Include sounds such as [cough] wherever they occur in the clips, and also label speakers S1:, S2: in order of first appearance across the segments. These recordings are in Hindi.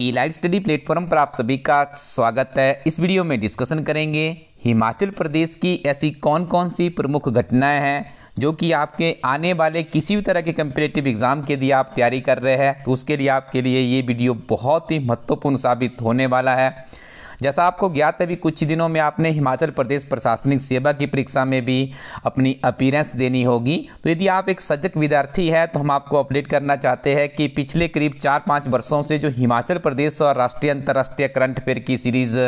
S1: ईलाइट स्टडी प्लेटफॉर्म पर आप सभी का स्वागत है इस वीडियो में डिस्कशन करेंगे हिमाचल प्रदेश की ऐसी कौन कौन सी प्रमुख घटनाएं हैं जो कि आपके आने वाले किसी भी तरह के कंपिटेटिव एग्ज़ाम के लिए आप तैयारी कर रहे हैं तो उसके लिए आपके लिए ये वीडियो बहुत ही महत्वपूर्ण साबित होने वाला है जैसा आपको ज्ञात है अभी कुछ दिनों में आपने हिमाचल प्रदेश प्रशासनिक सेवा की परीक्षा में भी अपनी अपीरेंस देनी होगी तो यदि आप एक सजग विद्यार्थी है तो हम आपको अपडेट करना चाहते हैं कि पिछले करीब चार पाँच वर्षों से जो हिमाचल प्रदेश और राष्ट्रीय अंतर्राष्ट्रीय करंट अफेयर की सीरीज़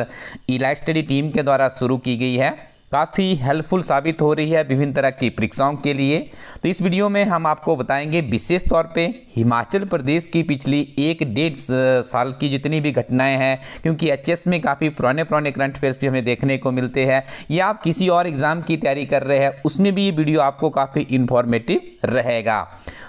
S1: इलाइट स्टडी टीम के द्वारा शुरू की गई है काफ़ी हेल्पफुल साबित हो रही है विभिन्न तरह की परीक्षाओं के लिए तो इस वीडियो में हम आपको बताएंगे विशेष तौर पे हिमाचल प्रदेश की पिछली एक डेढ़ साल की जितनी भी घटनाएं हैं क्योंकि एच में काफ़ी पुराने पुराने करंट अफेयर्स भी हमें देखने को मिलते हैं या आप किसी और एग्ज़ाम की तैयारी कर रहे हैं उसमें भी ये वीडियो आपको काफ़ी इन्फॉर्मेटिव रहेगा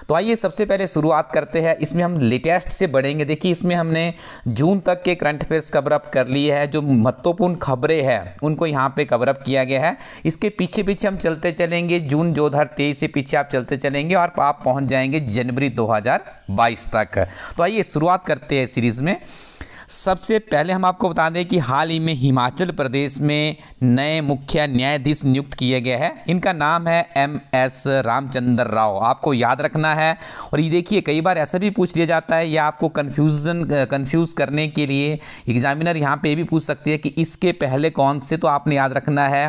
S1: तो आइए सबसे पहले शुरुआत करते हैं इसमें हम लेटेस्ट से बढ़ेंगे देखिए इसमें हमने जून तक के करंट अफेयर्स कवरअप कर लिए है जो महत्वपूर्ण खबरें हैं उनको यहाँ पर कवरअप किया गया गया है इसके पीछे पीछे हम चलते चलेंगे जून दो हज़ार तेईस से पीछे आप चलते चलेंगे और आप पहुंच जाएंगे जनवरी 2022 तक तो आइए शुरुआत करते हैं सीरीज़ में सबसे पहले हम आपको बता दें कि हाल ही में हिमाचल प्रदेश में नए मुख्य न्यायाधीश नियुक्त किए गए हैं इनका नाम है एम एस रामचंद्र राव आपको याद रखना है और ये देखिए कई बार ऐसा भी पूछ लिया जाता है या आपको कन्फ्यूज़न कन्फ्यूज़ करने के लिए एग्जामिनर यहाँ पे भी पूछ सकती है कि इसके पहले कौन से तो आपने याद रखना है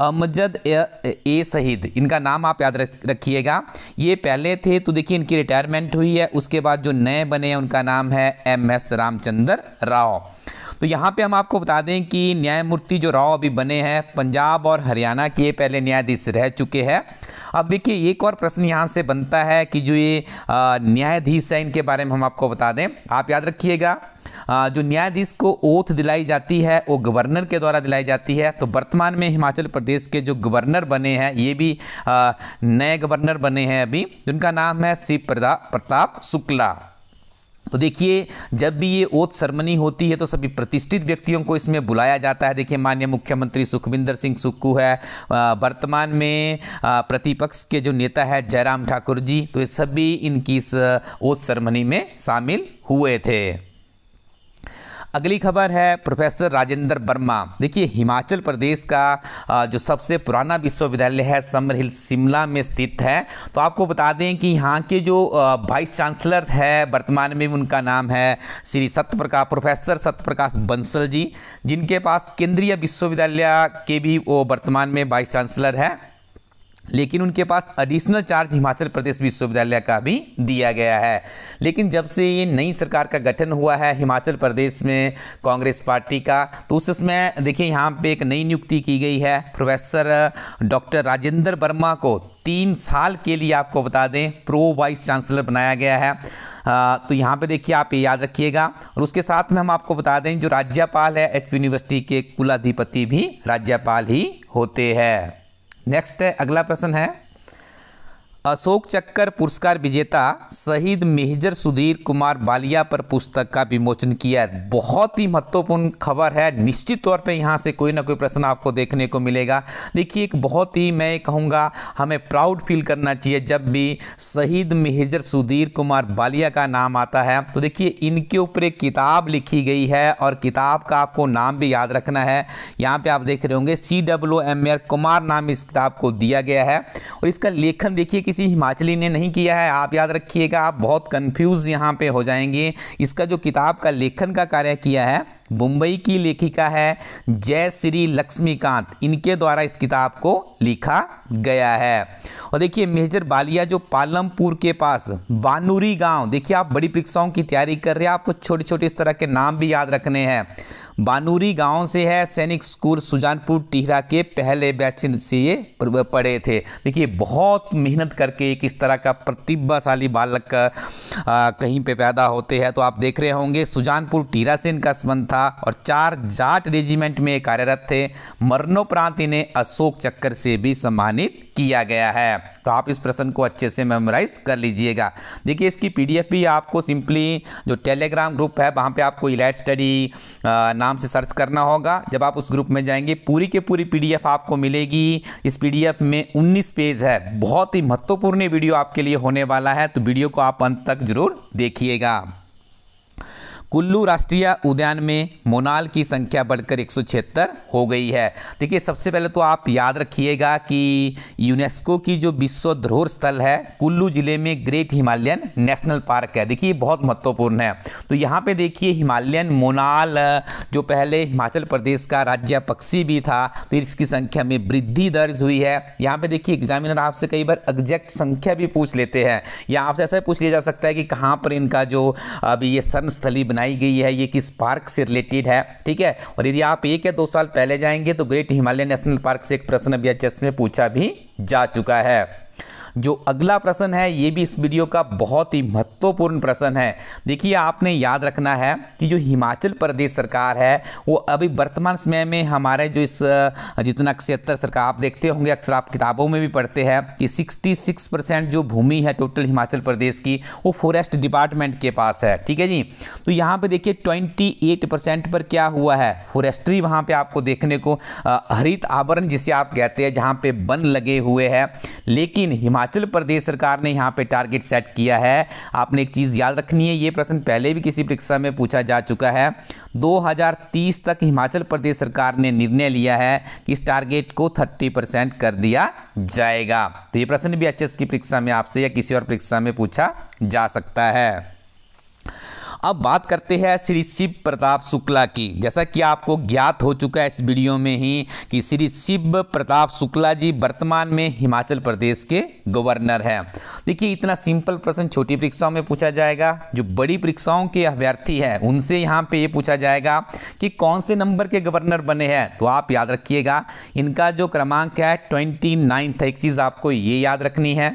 S1: अमजद ए, ए शहीद इनका नाम आप याद रखिएगा ये पहले थे तो देखिए इनकी रिटायरमेंट हुई है उसके बाद जो नए बने हैं उनका नाम है एम एस रामचंद्र राव तो यहाँ पे हम आपको बता दें कि न्यायमूर्ति जो राव अभी बने हैं पंजाब और हरियाणा के पहले न्यायाधीश रह चुके हैं अब देखिए एक और प्रश्न यहाँ से बनता है कि जो ये न्यायाधीश है इनके बारे में हम आपको बता दें आप याद रखिएगा जो न्यायाधीश को ओथ दिलाई जाती है वो गवर्नर के द्वारा दिलाई जाती है तो वर्तमान में हिमाचल प्रदेश के जो गवर्नर बने हैं ये भी नए गवर्नर बने हैं अभी उनका नाम है शिव प्रताप शुक्ला तो देखिए जब भी ये ओथ सरमनी होती है तो सभी प्रतिष्ठित व्यक्तियों को इसमें बुलाया जाता है देखिए माननीय मुख्यमंत्री सुखविंदर सिंह सुक्कू है वर्तमान में प्रतिपक्ष के जो नेता है जयराम ठाकुर जी तो ये सभी इनकी इस ओथ सरमनी में शामिल हुए थे अगली खबर है प्रोफेसर राजेंद्र वर्मा देखिए हिमाचल प्रदेश का जो सबसे पुराना विश्वविद्यालय है समर हिल शिमला में स्थित है तो आपको बता दें कि यहाँ के जो वाइस चांसलर है वर्तमान में उनका नाम है श्री सत्यप्रकाश प्रोफेसर सत्यप्रकाश बंसल जी जिनके पास केंद्रीय विश्वविद्यालय के भी वो वर्तमान में वाइस चांसलर है लेकिन उनके पास एडिशनल चार्ज हिमाचल प्रदेश विश्वविद्यालय का भी दिया गया है लेकिन जब से ये नई सरकार का गठन हुआ है हिमाचल प्रदेश में कांग्रेस पार्टी का तो उस उसमें देखिए यहाँ पे एक नई नियुक्ति की गई है प्रोफेसर डॉक्टर राजेंद्र वर्मा को तीन साल के लिए आपको बता दें प्रो वाइस चांसलर बनाया गया है आ, तो यहाँ पे देखिए आप ये याद रखिएगा और उसके साथ में हम आपको बता दें जो राज्यपाल है एच यूनिवर्सिटी के कुलाधिपति भी राज्यपाल ही होते हैं नेक्स्ट है अगला प्रश्न है अशोक चक्कर पुरस्कार विजेता शहीद मेहजर सुधीर कुमार बालिया पर पुस्तक का विमोचन किया है बहुत ही महत्वपूर्ण खबर है निश्चित तौर पे यहाँ से कोई ना कोई प्रश्न आपको देखने को मिलेगा देखिए एक बहुत ही मैं कहूँगा हमें प्राउड फील करना चाहिए जब भी शहीद मेहजर सुधीर कुमार बालिया का नाम आता है तो देखिए इनके ऊपर एक किताब लिखी गई है और किताब का आपको नाम भी याद रखना है यहाँ पर आप देख रहे होंगे सी डब्ल्यू एम कुमार नाम इस किताब को दिया गया है और इसका लेखन देखिए कि किसी हिमाचली ने नहीं किया है आप याद रखिएगा आप बहुत कंफ्यूज यहाँ पे हो जाएंगे इसका जो किताब का लेखन का कार्य किया है मुंबई की लेखिका है जय श्री लक्ष्मीकांत इनके द्वारा इस किताब को लिखा गया है और देखिए मेजर बालिया जो पालमपुर के पास बानूरी गांव देखिए आप बड़ी परीक्षाओं की तैयारी कर रहे हैं आपको छोटे छोटे इस तरह के नाम भी याद रखने हैं बानूरी गांव से है सैनिक स्कूल सुजानपुर टिहरा के पहले बैच से ये पढ़े थे देखिए बहुत मेहनत करके एक इस तरह का प्रतिभाशाली बालक कहीं पे पैदा होते हैं तो आप देख रहे होंगे सुजानपुर टिहरा से इनका संबंध था था और चार जाट रेजिमेंट में कार्यरत थे मरणोपरांत इन्हें अशोक चक्कर से भी सम्मानित किया गया है तो आप इस प्रश्न को अच्छे से मेमोराइज कर लीजिएगा देखिए इसकी पीडीएफ भी आपको सिंपली जो टेलीग्राम ग्रुप है वहाँ पे आपको इलाइट स्टडी नाम से सर्च करना होगा जब आप उस ग्रुप में जाएंगे पूरी के पूरी पीडीएफ आपको मिलेगी इस पीडीएफ में 19 पेज है बहुत ही महत्वपूर्ण वीडियो आपके लिए होने वाला है तो वीडियो को आप अंत तक जरूर देखिएगा कुल्लू राष्ट्रीय उद्यान में मोनाल की संख्या बढ़कर एक हो गई है देखिए सबसे पहले तो आप याद रखिएगा कि यूनेस्को की जो विश्व धरोहर स्थल है कुल्लू जिले में ग्रेट हिमालयन नेशनल पार्क है देखिए बहुत महत्वपूर्ण है तो यहाँ पे देखिए हिमालयन मोनाल जो पहले हिमाचल प्रदेश का राज्य पक्षी भी था तो इसकी संख्या में वृद्धि दर्ज हुई है यहाँ पे देखिए एग्जामिनर आपसे कई बार एग्जैक्ट संख्या भी पूछ लेते हैं या आपसे ऐसा पूछ लिया जा सकता है कि कहाँ पर इनका जो अभी ये शरणस्थली बनाई बनाई गई है ये किस पार्क से रिलेटेड है ठीक है और यदि आप एक या दो साल पहले जाएंगे तो ग्रेट हिमालय नेशनल पार्क से एक प्रश्न अभी एच में पूछा भी जा चुका है जो अगला प्रश्न है ये भी इस वीडियो का बहुत ही महत्वपूर्ण प्रश्न है देखिए आपने याद रखना है कि जो हिमाचल प्रदेश सरकार है वो अभी वर्तमान समय में हमारे जो इस जितना क्षेत्र सरकार आप देखते होंगे अक्सर आप किताबों में भी पढ़ते हैं कि 66 परसेंट जो भूमि है टोटल हिमाचल प्रदेश की वो फॉरेस्ट डिपार्टमेंट के पास है ठीक है जी तो यहाँ पर देखिए ट्वेंटी परसेंट पर क्या हुआ है फॉरेस्ट्री वहाँ पर आपको देखने को हरित आवरण जिसे आप कहते हैं जहाँ पे वन लगे हुए हैं लेकिन हिमाचल हिमाचल प्रदेश सरकार ने यहाँ पे टारगेट सेट किया है आपने एक चीज़ याद रखनी है ये प्रश्न पहले भी किसी परीक्षा में पूछा जा चुका है 2030 तक हिमाचल प्रदेश सरकार ने निर्णय लिया है कि इस टारगेट को 30 परसेंट कर दिया जाएगा तो ये प्रश्न भी एच की परीक्षा में आपसे या किसी और परीक्षा में पूछा जा सकता है अब बात करते हैं श्री शिव प्रताप शुक्ला की जैसा कि आपको ज्ञात हो चुका है इस वीडियो में ही कि श्री शिव प्रताप शुक्ला जी वर्तमान में हिमाचल प्रदेश के गवर्नर हैं देखिए इतना सिंपल प्रश्न छोटी परीक्षाओं में पूछा जाएगा जो बड़ी परीक्षाओं के अभ्यर्थी हैं उनसे यहाँ पे ये पूछा जाएगा कि कौन से नंबर के गवर्नर बने हैं तो आप याद रखिएगा इनका जो क्रमांक है ट्वेंटी नाइन्थ है एक चीज़ आपको ये याद रखनी है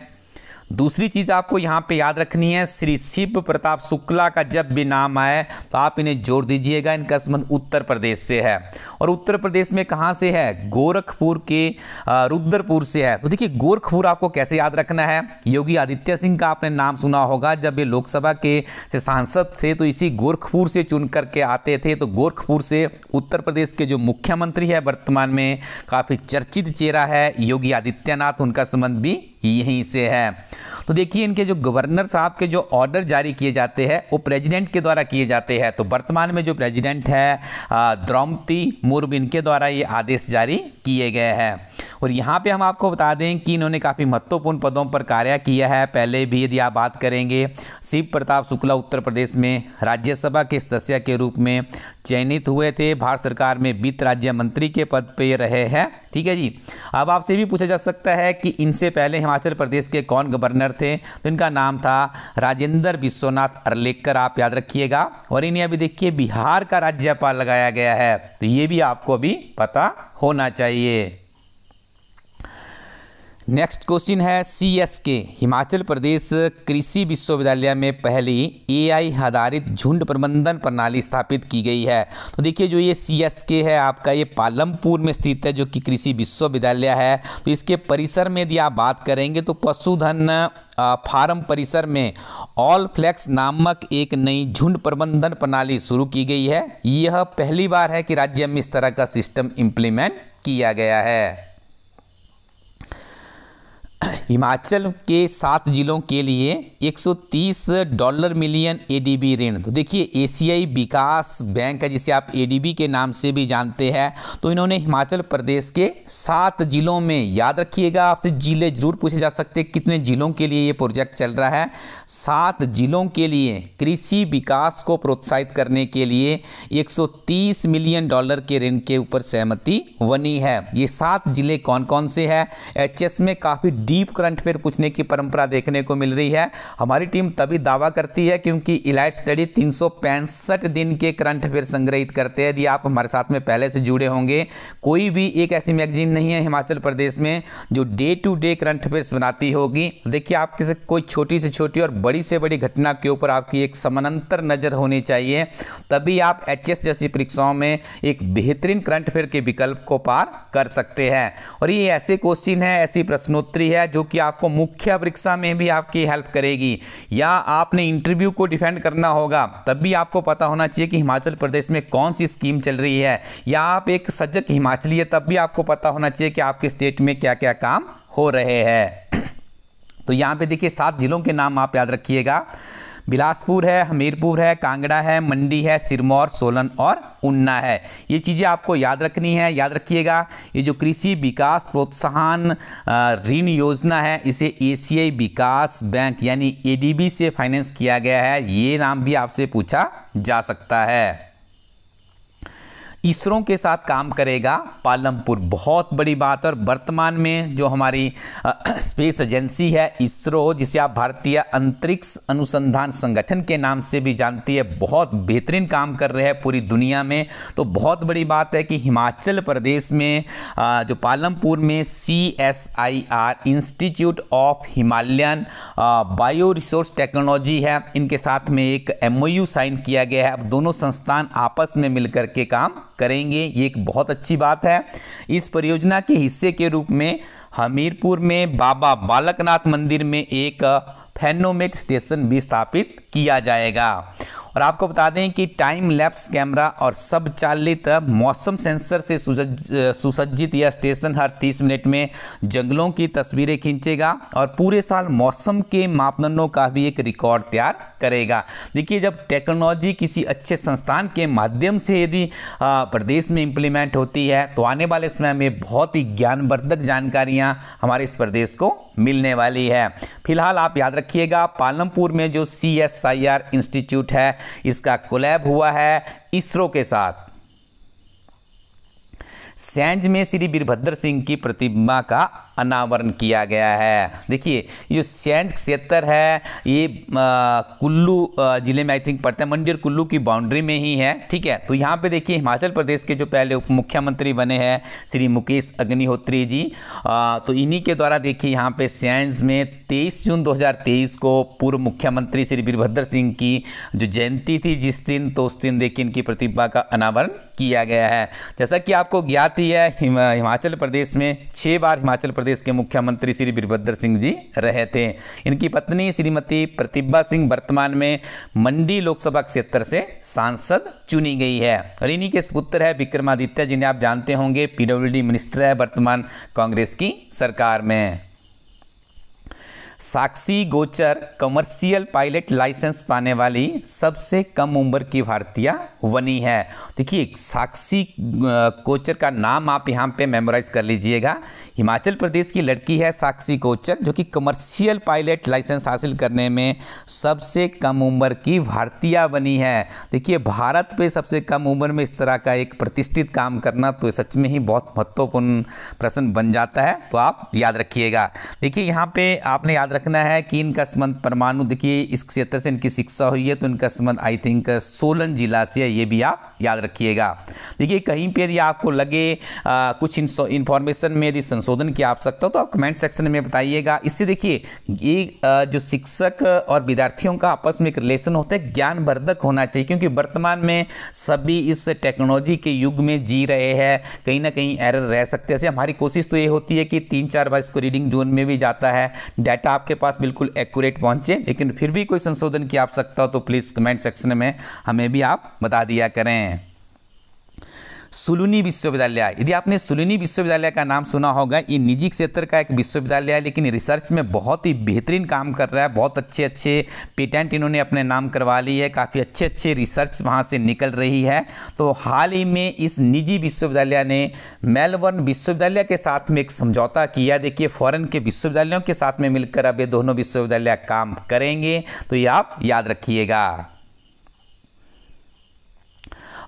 S1: दूसरी चीज़ आपको यहाँ पे याद रखनी है श्री शिव प्रताप शुक्ला का जब भी नाम आए तो आप इन्हें जोड़ दीजिएगा इनका संबंध उत्तर प्रदेश से है और उत्तर प्रदेश में कहाँ से है गोरखपुर के रुद्रपुर से है तो देखिए गोरखपुर आपको कैसे याद रखना है योगी आदित्य सिंह का आपने नाम सुना होगा जब ये लोकसभा के से सांसद थे तो इसी गोरखपुर से चुन करके आते थे तो गोरखपुर से उत्तर प्रदेश के जो मुख्यमंत्री है वर्तमान में काफ़ी चर्चित चेहरा है योगी आदित्यनाथ उनका संबंध भी यहीं से है तो देखिए इनके जो गवर्नर साहब के जो ऑर्डर जारी किए जाते हैं वो प्रेजिडेंट के द्वारा किए जाते हैं तो वर्तमान में जो प्रेजिडेंट है द्रौपदी मुर्मू इनके द्वारा ये आदेश जारी किए गए हैं और यहाँ पे हम आपको बता दें कि इन्होंने काफ़ी महत्वपूर्ण पदों पर कार्य किया है पहले भी यदि आप बात करेंगे शिव प्रताप शुक्ला उत्तर प्रदेश में राज्यसभा के सदस्य के रूप में चयनित हुए थे भारत सरकार में वित्त राज्य मंत्री के पद पर रहे हैं ठीक है जी अब आपसे भी पूछा जा सकता है कि इनसे पहले हिमाचल प्रदेश के कौन गवर्नर थे तो इनका नाम था राजेंद्र विश्वनाथ अरलेकर आप याद रखिएगा और इन्हें अभी देखिए बिहार का राज्यपाल लगाया गया है तो ये भी आपको अभी पता होना चाहिए नेक्स्ट क्वेश्चन है सी एस के हिमाचल प्रदेश कृषि विश्वविद्यालय में पहली ए आई आधारित झुंड प्रबंधन प्रणाली स्थापित की गई है तो देखिए जो ये सी एस के है आपका ये पालमपुर में स्थित है जो कि कृषि विश्वविद्यालय है तो इसके परिसर में यदि आप बात करेंगे तो पशुधन फार्म परिसर में ऑल फ्लैक्स नामक एक नई झुंड प्रबंधन प्रणाली शुरू की गई है यह पहली बार है कि राज्य में इस तरह का सिस्टम इम्प्लीमेंट किया गया है हिमाचल के सात जिलों के लिए 130 डॉलर मिलियन एडीबी ऋण तो देखिए एशियाई विकास बैंक है जिसे आप एडीबी के नाम से भी जानते हैं तो इन्होंने हिमाचल प्रदेश के सात जिलों में याद रखिएगा आपसे ज़िले जरूर पूछे जा सकते हैं कितने ज़िलों के लिए ये प्रोजेक्ट चल रहा है सात ज़िलों के लिए कृषि विकास को प्रोत्साहित करने के लिए एक मिलियन डॉलर के ऋण के ऊपर सहमति बनी है ये सात ज़िले कौन कौन से है एच में काफ़ी डीप करंट अफेयर पूछने की परंपरा देखने को मिल रही है हमारी टीम तभी दावा करती है क्योंकि इलाइट स्टडी तीन दिन के करंट अफेयर संग्रहित करते हैं यदि आप हमारे साथ में पहले से जुड़े होंगे कोई भी एक ऐसी मैगजीन नहीं है हिमाचल प्रदेश में जो day to day current affairs बनाती होगी देखिए आपके से कोई छोटी से छोटी और बड़ी से बड़ी घटना के ऊपर आपकी एक समानांतर नज़र होनी चाहिए तभी आप एच जैसी परीक्षाओं में एक बेहतरीन करंट अफेयर के विकल्प को पार कर सकते हैं और ये ऐसे क्वेश्चन है ऐसी प्रश्नोत्तरी है जो कि आपको मुख्य परीक्षा में भी आपकी हेल्प करेगी या आपने इंटरव्यू को डिफेंड करना होगा तब भी आपको पता होना चाहिए कि हिमाचल प्रदेश में कौन सी स्कीम चल रही है या आप एक सजग हिमाचली है तब भी आपको पता होना चाहिए कि आपके स्टेट में क्या क्या काम हो रहे हैं [clears throat] तो यहाँ पे देखिए सात जिलों के नाम आप याद रखिएगा बिलासपुर है हमीरपुर है कांगड़ा है मंडी है सिरमौर सोलन और उन्ना है ये चीज़ें आपको याद रखनी है याद रखिएगा ये जो कृषि विकास प्रोत्साहन ऋण योजना है इसे एशियाई विकास बैंक यानी एडीबी से फाइनेंस किया गया है ये नाम भी आपसे पूछा जा सकता है इसरो के साथ काम करेगा पालमपुर बहुत बड़ी बात और वर्तमान में जो हमारी स्पेस एजेंसी है इसरो जिसे आप भारतीय अंतरिक्ष अनुसंधान संगठन के नाम से भी जानती है बहुत बेहतरीन काम कर रहे हैं पूरी दुनिया में तो बहुत बड़ी बात है कि हिमाचल प्रदेश में जो पालमपुर में C S I R institute of Himalayan bio resource technology है इनके साथ में एक एमओयू साइन किया गया है अब दोनों संस्थान आपस में मिलकर के काम करेंगे ये एक बहुत अच्छी बात है इस परियोजना के हिस्से के रूप में हमीरपुर में बाबा बालकनाथ मंदिर में एक फेनोमेट स्टेशन भी स्थापित किया जाएगा और आपको बता दें कि टाइम लैप्स कैमरा और सब चालित मौसम सेंसर से सुसज्जित यह स्टेशन हर 30 मिनट में जंगलों की तस्वीरें खींचेगा और पूरे साल मौसम के मापदंडों का भी एक रिकॉर्ड तैयार करेगा देखिए जब टेक्नोलॉजी किसी अच्छे संस्थान के माध्यम से यदि प्रदेश में इम्प्लीमेंट होती है तो आने वाले समय में बहुत ही ज्ञानवर्धक जानकारियाँ हमारे इस प्रदेश को मिलने वाली है फिलहाल आप याद रखिएगा पालमपुर में जो C S I R institute है इसका कोलैब हुआ है इसरो के साथ सैंज में श्री वीरभद्र सिंह की प्रतिमा का अनावरण किया गया है देखिए ये सैंज क्षेत्र है ये कुल्लू ज़िले में आई थिंक पड़ता है मंडी और कुल्लू की बाउंड्री में ही है ठीक है तो यहाँ पे देखिए हिमाचल प्रदेश के जो पहले उप मुख्यमंत्री बने हैं श्री मुकेश अग्निहोत्री जी आ, तो इन्हीं के द्वारा देखिए यहाँ पे सैंज में 23 जून 2023 को पूर्व मुख्यमंत्री श्री वीरभद्र सिंह की जो जयंती थी जिस दिन तो उस दिन देखिए इनकी प्रतिभा का अनावरण किया गया है जैसा कि आपको ज्ञात ही है हिम, हिमाचल प्रदेश में छः बार हिमाचल प्रदेश के मुख्यमंत्री श्री वीरभद्र सिंह जी रहे थे इनकी पत्नी श्रीमती प्रतिभा सिंह वर्तमान में मंडी लोकसभा क्षेत्र से सांसद चुनी गई है और इन्हीं के पुत्र है विक्रमादित्य जिन्हें आप जानते होंगे पीडब्ल्यू मिनिस्टर है वर्तमान कांग्रेस की सरकार में साक्षी गोचर कमर्शियल पायलट लाइसेंस पाने वाली सबसे कम उम्र की भारतीय बनी है देखिए साक्षी गोचर का नाम आप यहाँ पे मेमोराइज कर लीजिएगा हिमाचल प्रदेश की लड़की है साक्षी कोचर जो कि कमर्शियल पायलट लाइसेंस हासिल करने में सबसे कम उम्र की भारतीय बनी है देखिए भारत पे सबसे कम उम्र में इस तरह का एक प्रतिष्ठित काम करना तो सच में ही बहुत महत्वपूर्ण प्रश्न बन जाता है तो आप याद रखिएगा देखिए यहाँ पे आपने याद रखना है कि इनका संबंध परमाणु देखिए इस क्षेत्र से इनकी शिक्षा हुई है तो इनका संबंध आई थिंक सोलन जिला से है ये भी आप याद रखिएगा देखिए कहीं पर यदि आपको लगे आ, कुछ इन्फॉर्मेशन में यदि संशोधन किया आप सकता हो तो आप कमेंट सेक्शन में बताइएगा इससे देखिए ये जो शिक्षक और विद्यार्थियों का आपस में एक रिलेशन होता है ज्ञानवर्धक होना चाहिए क्योंकि वर्तमान में सभी इस टेक्नोलॉजी के युग में जी रहे हैं कहीं ना कहीं एरर रह सकते हैं हमारी कोशिश तो ये होती है कि तीन चार बार इसको रीडिंग जोन में भी जाता है डाटा आपके पास बिल्कुल एक्यूरेट पहुंचे लेकिन फिर भी कोई संशोधन की आवश्यकता हो तो प्लीज़ कमेंट सेक्शन में हमें भी आप बता दिया करें सुलुनी विश्वविद्यालय यदि आपने सुलुनी विश्वविद्यालय का नाम सुना होगा ये निजी क्षेत्र का एक विश्वविद्यालय है लेकिन रिसर्च में बहुत ही बेहतरीन काम कर रहा है बहुत अच्छे अच्छे पेटेंट इन्होंने अपने नाम करवा ली है काफ़ी अच्छे अच्छे रिसर्च वहाँ से निकल रही है तो हाल ही में इस निजी विश्वविद्यालय ने मेलबर्न विश्वविद्यालय के साथ में एक समझौता किया देखिए फ़ॉरन के विश्वविद्यालयों के साथ में मिलकर अब ये दोनों विश्वविद्यालय काम करेंगे तो ये आप याद रखिएगा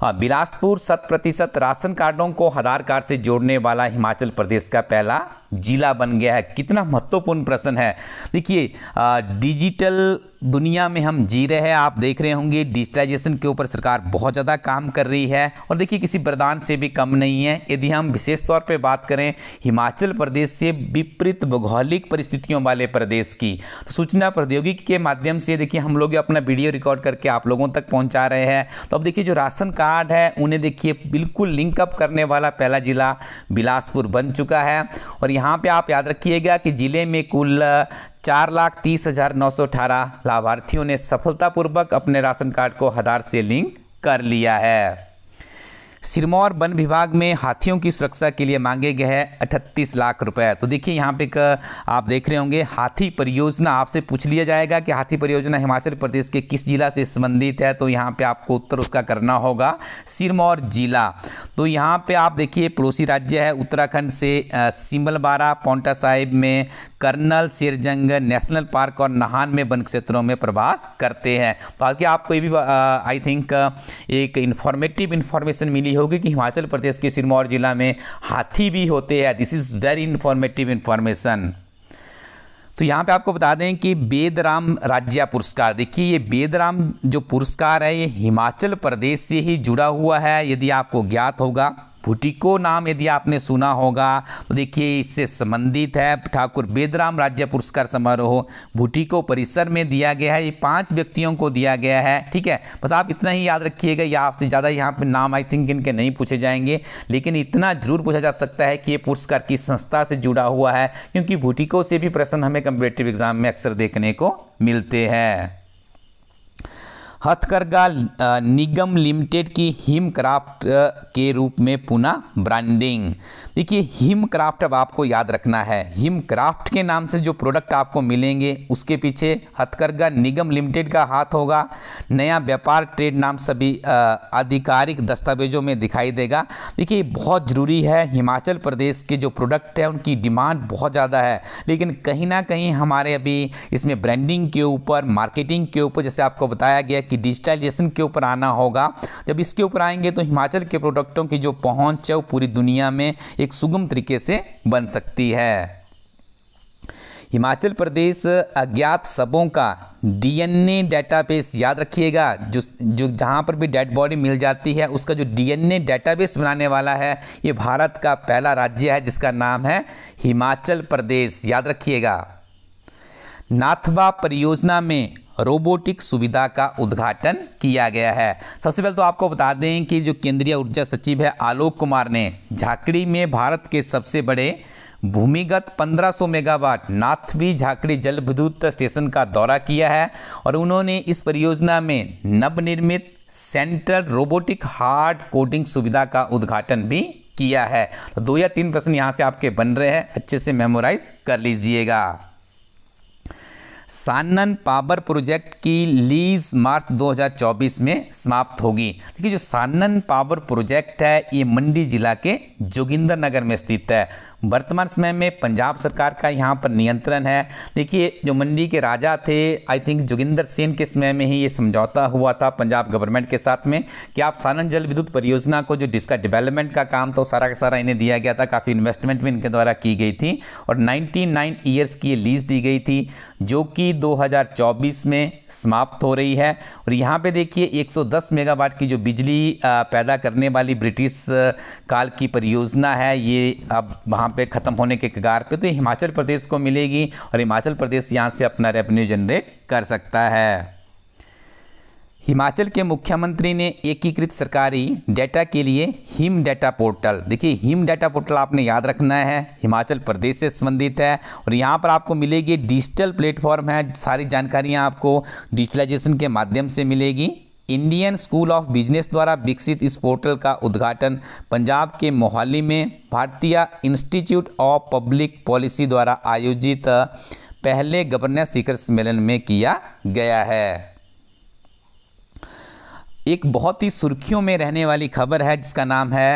S1: हाँ, बिलासपुर शत प्रतिशत राशन कार्डों को आधार कार्ड से जोड़ने वाला हिमाचल प्रदेश का पहला जिला बन गया है कितना महत्वपूर्ण प्रश्न है देखिए डिजिटल दुनिया में हम जी रहे हैं आप देख रहे होंगे डिजिटाइजेशन के ऊपर सरकार बहुत ज़्यादा काम कर रही है और देखिए किसी वरदान से भी कम नहीं है यदि हम विशेष तौर पे बात करें हिमाचल प्रदेश से विपरीत भौगोलिक परिस्थितियों वाले प्रदेश की तो सूचना प्रौद्योगिकी के माध्यम से देखिए हम लोग अपना वीडियो रिकॉर्ड करके आप लोगों तक पहुँचा रहे हैं तो अब देखिए जो राशन कार्ड है उन्हें देखिए बिल्कुल लिंकअप करने वाला पहला ज़िला बिलासपुर बन चुका है और यहाँ पे आप याद रखिएगा कि ज़िले में कुल चार लाख तीस हज़ार नौ सौ अठारह लाभार्थियों ने सफलतापूर्वक अपने राशन कार्ड को आधार से लिंक कर लिया है सिरमौर वन विभाग में हाथियों की सुरक्षा के लिए मांगे गए हैं अठतीस लाख रुपए तो देखिए यहाँ पे आप देख रहे होंगे हाथी परियोजना आपसे पूछ लिया जाएगा कि हाथी परियोजना हिमाचल प्रदेश के किस जिला से संबंधित है तो यहाँ पे आपको उत्तर उसका करना होगा सिरमौर जिला तो यहाँ पे आप देखिए पड़ोसी राज्य है उत्तराखंड से सिमलबारा पौंटा साहिब में कर्नल शेरजंग नेशनल पार्क और नाहान में वन क्षेत्रों में प्रवास करते हैं तो आगे आपको ये भी आई थिंक एक इन्फॉर्मेटिव इन्फॉर्मेशन मिली ली होगी कि हिमाचल प्रदेश के सिरमौर जिला में हाथी भी होते हैं this is very informative information तो यहाँ पे आपको बता दें कि बेदराम राज्य पुरस्कार देखिए ये बेदराम जो पुरस्कार है ये हिमाचल प्रदेश से ही जुड़ा हुआ है यदि आपको ज्ञात होगा भुटिको नाम यदि आपने सुना होगा तो देखिए इससे संबंधित है ठाकुर बेदराम राज्य पुरस्कार समारोह भुटिको परिसर में दिया गया है ये पांच व्यक्तियों को दिया गया है ठीक है बस आप इतना ही याद रखिएगा या आपसे ज़्यादा यहाँ पर नाम आई थिंक इनके नहीं पूछे जाएंगे लेकिन इतना जरूर पूछा जा सकता है कि ये पुरस्कार किस संस्था से जुड़ा हुआ है क्योंकि भुटिको से भी प्रश्न हमें कंपिटेटिव एग्जाम में अक्सर देखने को मिलते हैं हथकरघा निगम लिमिटेड की हिम क्राफ्ट के रूप में पुनः ब्रांडिंग देखिए हिम क्राफ्ट अब आपको याद रखना है हिम क्राफ्ट के नाम से जो प्रोडक्ट आपको मिलेंगे उसके पीछे हथकरघा निगम लिमिटेड का हाथ होगा नया व्यापार ट्रेड नाम सभी आधिकारिक दस्तावेजों में दिखाई देगा देखिए बहुत ज़रूरी है हिमाचल प्रदेश के जो प्रोडक्ट है उनकी डिमांड बहुत ज़्यादा है लेकिन कहीं ना कहीं हमारे अभी इसमें ब्रांडिंग के ऊपर मार्केटिंग के ऊपर जैसे आपको बताया गया कि डिजिटाइजेशन के ऊपर आना होगा जब इसके ऊपर आएंगे तो हिमाचल के प्रोडक्टों की जो पहुँच है वो पूरी दुनिया में एक सुगम तरीके से बन सकती है हिमाचल प्रदेश अज्ञात सबों का डीएनए डेटाबेस याद रखिएगा जो जो जहाँ पर भी डेड बॉडी मिल जाती है उसका जो डीएनए डेटाबेस बनाने वाला है ये भारत का पहला राज्य है जिसका नाम है हिमाचल प्रदेश याद रखिएगा नाथवा परियोजना में रोबोटिक सुविधा का उद्घाटन किया गया है सबसे पहले तो आपको बता दें कि जो केंद्रीय ऊर्जा सचिव है आलोक कुमार ने झाकड़ी में भारत के सबसे बड़े भूमिगत 1500 मेगावाट नाथवी झाकड़ी जल विद्युत स्टेशन का दौरा किया है और उन्होंने इस परियोजना में नवनिर्मित सेंट्रल रोबोटिक हार्ड कोडिंग सुविधा का उद्घाटन भी किया है तो दो या तीन प्रश्न यहाँ से आपके बन रहे हैं अच्छे से मेमोराइज कर लीजिएगा सानन पावर प्रोजेक्ट की लीज मार्च 2024 में समाप्त होगी देखिए जो सानन पावर प्रोजेक्ट है ये मंडी जिला के जोगिंदर नगर में स्थित है वर्तमान समय में पंजाब सरकार का यहाँ पर नियंत्रण है देखिए जो मंडी के राजा थे आई थिंक जोगिंदर सेन के समय में ही ये समझौता हुआ था पंजाब गवर्नमेंट के साथ में कि आप सारण जल विद्युत परियोजना को जो जिसका डेवलपमेंट का काम था सारा का सारा इन्हें दिया गया था काफ़ी इन्वेस्टमेंट भी इनके द्वारा की गई थी और नाइन ईयर्स की ये लीज दी गई थी जो कि चौबीस में समाप्त हो रही है और यहाँ पर देखिए दस मेगावाट की जो बिजली पैदा करने वाली ब्रिटिश काल की परियोजना है ये अब वहाँ पे ख़त्म होने के कगार पे तो ये हिमाचल प्रदेश को मिलेगी और हिमाचल प्रदेश यहाँ से अपना रेवेन्यू जनरेट कर सकता है हिमाचल के मुख्यमंत्री ने एकीकृत सरकारी डेटा के लिए हिम डेटा पोर्टल देखिए हिम डेटा पोर्टल आपने याद रखना है हिमाचल प्रदेश से संबंधित है और यहाँ पर आपको मिलेगी डिजिटल प्लेटफॉर्म है सारी जानकारियाँ आपको डिजिटलाइजेशन के माध्यम से मिलेगी इंडियन स्कूल ऑफ बिजनेस द्वारा विकसित इस पोर्टल का उद्घाटन पंजाब के मोहाली में भारतीय इंस्टीट्यूट ऑफ पब्लिक पॉलिसी द्वारा आयोजित पहले गवर्नर शिखर सम्मेलन में किया गया है एक बहुत ही सुर्खियों में रहने वाली खबर है जिसका नाम है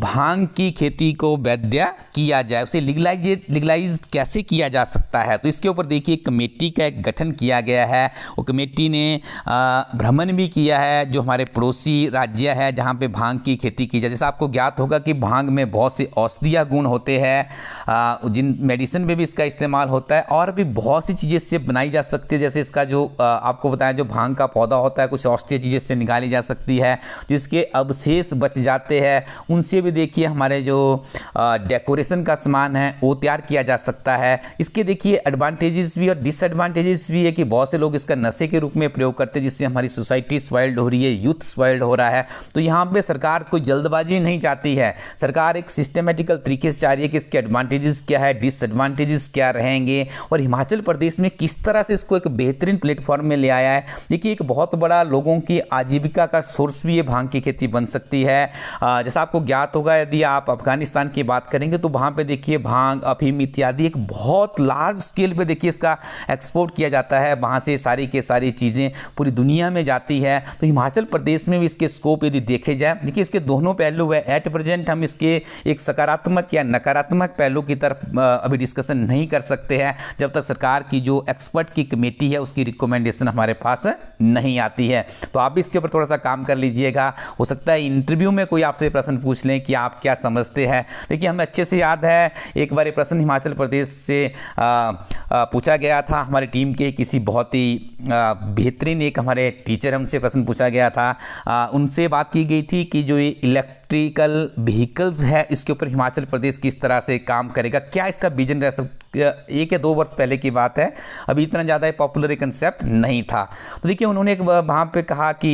S1: भांग की खेती को वैध्य किया जाए उसे लीगलाइज लीगलाइज कैसे किया जा सकता है तो इसके ऊपर देखिए कमेटी का एक गठन किया गया है वो कमेटी ने भ्रमण भी किया है जो हमारे पड़ोसी राज्य है जहाँ पे भांग की खेती की जाए जैसे आपको ज्ञात होगा कि भांग में बहुत से औषधीय गुण होते हैं जिन मेडिसिन में भी इसका इस्तेमाल होता है और भी बहुत सी चीज़ें इससे बनाई जा सकती है जैसे इसका जो आपको बताया जो भांग का पौधा होता है कुछ औषधीय चीज़ें इससे निकाली जा सकती है जिसके अवशेष बच जाते हैं उनसे भी देखिए हमारे जो डेकोरेशन का सामान है वो तैयार किया जा सकता है इसके देखिए एडवांटेजेस भी और डिसएडवांटेजेस भी है कि बहुत से लोग इसका नशे के रूप में प्रयोग करते हैं जिससे हमारी सोसाइटी स्वाइल्ड हो रही है यूथ स्वाइल्ड हो रहा है तो यहाँ पर सरकार कोई जल्दबाजी नहीं चाहती है सरकार एक सिस्टमेटिकल तरीके से चाह रही है कि इसके एडवांटेजेस क्या है डिसएडवांटेजेस क्या रहेंगे और हिमाचल प्रदेश में किस तरह से इसको एक बेहतरीन प्लेटफॉर्म में ले आया है देखिए एक बहुत बड़ा लोगों की आजीविका आजीविका का सोर्स भी ये भांग की खेती बन सकती है जैसा आपको ज्ञात होगा यदि आप अफगानिस्तान की बात करेंगे तो वहाँ पे देखिए भांग अफीम इत्यादि एक बहुत लार्ज स्केल पे देखिए इसका एक्सपोर्ट किया जाता है वहाँ से सारी के सारी चीज़ें पूरी दुनिया में जाती है तो हिमाचल प्रदेश में भी इसके स्कोप यदि देखे जाए देखिए इसके दोनों पहलू है एट प्रेजेंट हम इसके एक सकारात्मक या नकारात्मक पहलू की तरफ अभी डिस्कशन नहीं कर सकते हैं जब तक सरकार की जो एक्सपर्ट की कमेटी है उसकी रिकमेंडेशन हमारे पास नहीं आती है तो आप भी इसके ऊपर थोड़ा सा काम कर लीजिएगा हो सकता है इंटरव्यू में कोई आपसे प्रश्न पूछ लें कि आप क्या समझते हैं देखिए हमें अच्छे से याद है एक बार ये प्रश्न हिमाचल प्रदेश से पूछा गया था हमारी टीम के किसी बहुत ही बेहतरीन एक हमारे टीचर हमसे प्रश्न पूछा गया था उनसे बात की गई थी कि जो ये इलेक्ट्रिकल व्हीकल्स है इसके ऊपर हिमाचल प्रदेश किस तरह से काम करेगा क्या इसका विजन रह सकता एक या दो वर्ष पहले की बात है अभी इतना ज़्यादा पॉपुलर एक कंसेप्ट नहीं था तो देखिए उन्होंने एक वहाँ पे कहा कि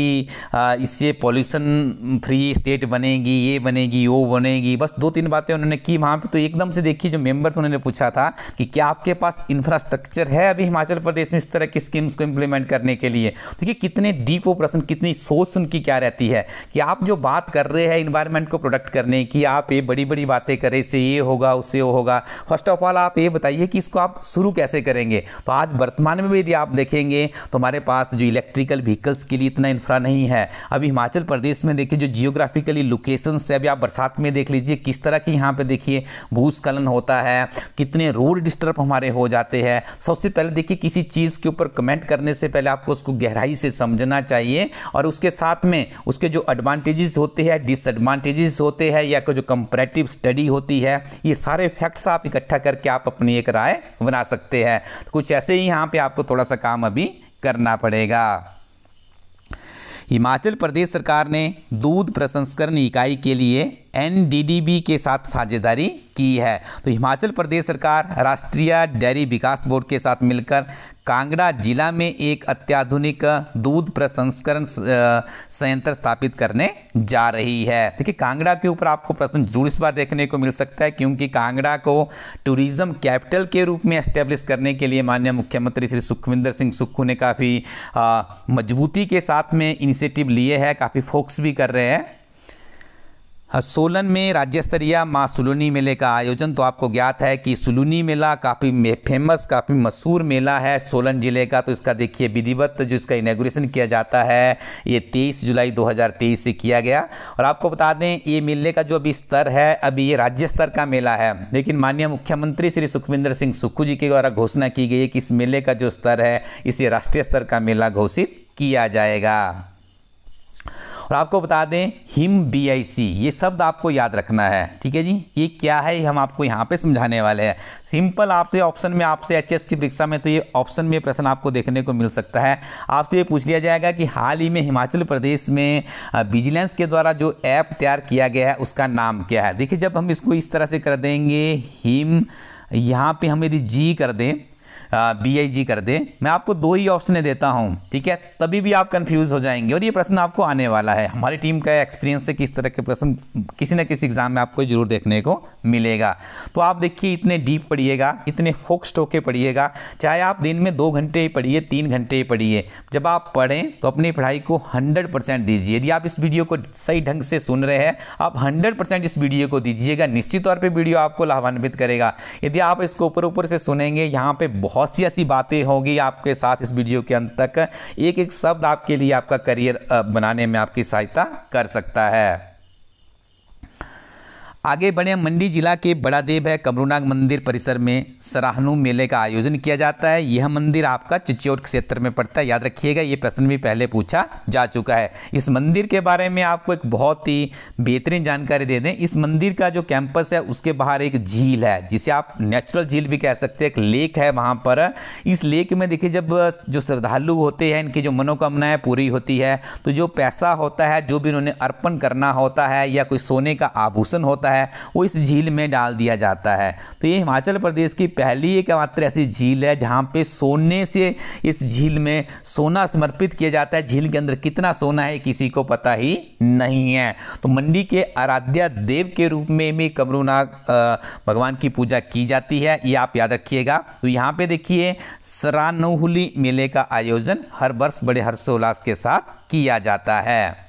S1: इससे पॉल्यूशन फ्री स्टेट बनेगी ये बनेगी वो बनेगी बस दो तीन बातें उन्होंने की वहाँ पे तो एकदम से देखिए जो मेंबर थे उन्होंने पूछा था कि क्या आपके पास इंफ्रास्ट्रक्चर है अभी हिमाचल प्रदेश में इस तरह की स्कीम्स को इम्प्लीमेंट करने के लिए तो देखिए तो कितने डीप वो प्रश्न कितनी सोच उनकी क्या रहती है कि आप जो बात कर रहे हैं इन्वायरमेंट को प्रोडक्ट करने की आप ये बड़ी बड़ी बातें करें इससे ये होगा उससे वो होगा फर्स्ट ऑफ ऑल आप ये बता बताइए कि इसको आप शुरू कैसे करेंगे तो आज वर्तमान में भी यदि आप देखेंगे तो हमारे पास जो इलेक्ट्रिकल व्हीकल्स के लिए इतना इंफ्रा नहीं है अभी हिमाचल प्रदेश में देखिए जो जियोग्राफिकली लोकेशन से अभी आप बरसात में देख लीजिए किस तरह की यहाँ पर देखिए भूस्खलन होता है कितने रोड डिस्टर्ब हमारे हो जाते हैं सबसे पहले देखिए किसी चीज़ के ऊपर कमेंट करने से पहले आपको उसको गहराई से समझना चाहिए और उसके साथ में उसके जो एडवांटेजेस होते हैं डिसएडवांटेजेस होते हैं या जो कंपेरेटिव स्टडी होती है ये सारे फैक्ट्स आप इकट्ठा करके आप अपने अपनी एक राय बना सकते हैं तो कुछ ऐसे ही यहाँ पे आपको थोड़ा सा काम अभी करना पड़ेगा हिमाचल प्रदेश सरकार ने दूध प्रसंस्करण इकाई के लिए एनडीडीबी के साथ साझेदारी की है तो हिमाचल प्रदेश सरकार राष्ट्रीय डेयरी विकास बोर्ड के साथ मिलकर कांगड़ा जिला में एक अत्याधुनिक दूध प्रसंस्करण संयंत्र स्थापित करने जा रही है देखिए कांगड़ा के ऊपर आपको प्रश्न जरूर इस बार देखने को मिल सकता है क्योंकि कांगड़ा को टूरिज्म कैपिटल के रूप में एस्टेब्लिश करने के लिए माननीय मुख्यमंत्री श्री सुखविंदर सिंह सुक्खू ने काफ़ी मजबूती के साथ में इनिशिएटिव लिए है काफ़ी फोकस भी कर रहे हैं हाँ, सोलन में राज्य स्तरीय माँ सुलूनी मेले का आयोजन तो आपको ज्ञात है कि सुलूनी मेला काफ़ी फेमस काफ़ी मशहूर मेला है सोलन ज़िले का तो इसका देखिए विधिवत जो इसका इनाग्रेशन किया जाता है ये 23 जुलाई 2023 से किया गया और आपको बता दें ये मेले का जो अभी स्तर है अभी ये राज्य स्तर का मेला है लेकिन माननीय मुख्यमंत्री श्री सुखविंदर सिंह सुक्खू जी के द्वारा घोषणा की गई है कि इस मेले का जो स्तर है इसे राष्ट्रीय स्तर का मेला घोषित किया जाएगा और आपको बता दें हिम बी आई सी ये शब्द आपको याद रखना है ठीक है जी ये क्या है हम आपको यहाँ पे समझाने वाले हैं सिंपल आपसे ऑप्शन में आपसे एच की परीक्षा में तो ये ऑप्शन में प्रश्न आपको देखने को मिल सकता है आपसे ये पूछ लिया जाएगा कि हाल ही में हिमाचल प्रदेश में विजिलेंस के द्वारा जो ऐप तैयार किया गया है उसका नाम क्या है देखिए जब हम इसको इस तरह से कर देंगे हिम यहाँ पे हम यदि जी कर दें बी कर दे मैं आपको दो ही ऑप्शन देता हूँ ठीक है तभी भी आप कन्फ्यूज़ हो जाएंगे और ये प्रश्न आपको आने वाला है हमारी टीम का एक्सपीरियंस से किस तरह के प्रश्न किसी न किसी एग्ज़ाम में आपको ज़रूर देखने को मिलेगा तो आप देखिए इतने डीप पढ़िएगा इतने फोक्स्ड होके पढ़िएगा चाहे आप दिन में दो घंटे ही पढ़िए तीन घंटे ही पढ़िए जब आप पढ़ें तो अपनी पढ़ाई को हंड्रेड परसेंट दीजिए यदि आप इस वीडियो को सही ढंग से सुन रहे हैं आप हंड्रेड परसेंट इस वीडियो को दीजिएगा निश्चित तौर पर वीडियो आपको लाभान्वित करेगा यदि आप इसको ऊपर ऊपर से सुनेंगे यहाँ पर बहुत हौसिया सी बातें होंगी आपके साथ इस वीडियो के अंत तक एक एक शब्द आपके लिए आपका करियर बनाने में आपकी सहायता कर सकता है आगे बढ़े मंडी जिला के बड़ा देव है कमरूनाग मंदिर परिसर में सराहनू मेले का आयोजन किया जाता है यह मंदिर आपका चिचौट क्षेत्र में पड़ता है याद रखिएगा ये प्रश्न भी पहले पूछा जा चुका है इस मंदिर के बारे में आपको एक बहुत ही बेहतरीन जानकारी दे दें इस मंदिर का जो कैंपस है उसके बाहर एक झील है जिसे आप नेचुरल झील भी कह सकते हैं एक लेक है वहाँ पर इस लेक में देखिए जब जो श्रद्धालु होते हैं इनकी जो मनोकामनाएँ पूरी होती है तो जो पैसा होता है जो भी उन्होंने अर्पण करना होता है या कोई सोने का आभूषण होता है है वो इस झील में डाल दिया जाता है तो ये हिमाचल प्रदेश की पहली एकमात्र ऐसी झील है जहाँ पे सोने से इस झील में सोना समर्पित किया जाता है झील के अंदर कितना सोना है किसी को पता ही नहीं है तो मंडी के आराध्या देव के रूप में भी कमरूनाग भगवान की पूजा की जाती है ये आप याद रखिएगा तो यहाँ पे देखिए सरानहुली मेले का आयोजन हर वर्ष बड़े हर्षोल्लास के साथ किया जाता है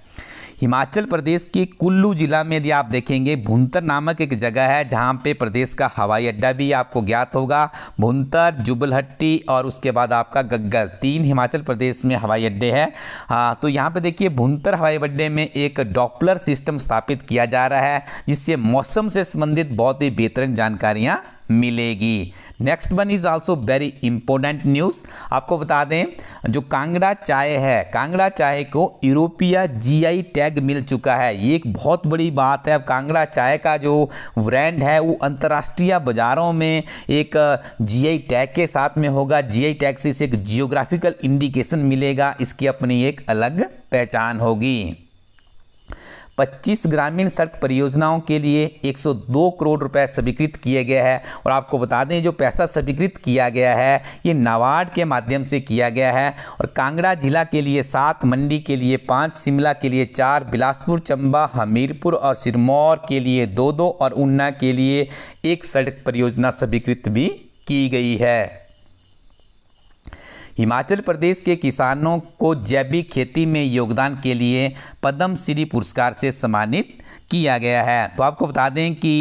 S1: हिमाचल प्रदेश के कुल्लू ज़िला में यदि आप देखेंगे भुंतर नामक एक जगह है जहाँ पे प्रदेश का हवाई अड्डा भी आपको ज्ञात होगा भुंतर जुबलहट्टी और उसके बाद आपका गग्गर तीन हिमाचल प्रदेश में हवाई अड्डे हैं हाँ, तो यहाँ पर देखिए भुंतर हवाई अड्डे में एक डॉपलर सिस्टम स्थापित किया जा रहा है जिससे मौसम से संबंधित बहुत ही बेहतरीन जानकारियाँ मिलेगी next one is also very important news आपको बता दें जो कांगड़ा चाय है कांगड़ा चाय को यूरोपिया जीआई टैग मिल चुका है ये एक बहुत बड़ी बात है अब कांगड़ा चाय का जो ब्रांड है वो अंतर्राष्ट्रीय बाज़ारों में एक जीआई टैग के साथ में होगा जीआई टैग से इसे एक जियोग्राफिकल इंडिकेशन मिलेगा इसकी अपनी एक अलग पहचान होगी 25 ग्रामीण सड़क परियोजनाओं के लिए 102 करोड़ रुपए स्वीकृत किए गए हैं और आपको बता दें जो पैसा स्वीकृत किया गया है ये नाबार्ड के माध्यम से किया गया है और कांगड़ा जिला के लिए सात मंडी के लिए पाँच शिमला के लिए चार बिलासपुर चंबा हमीरपुर और सिरमौर के लिए दो दो और ऊना के लिए एक सड़क परियोजना स्वीकृत भी की गई है हिमाचल प्रदेश के किसानों को जैविक खेती में योगदान के लिए पद्म श्री पुरस्कार से सम्मानित किया गया है तो आपको बता दें कि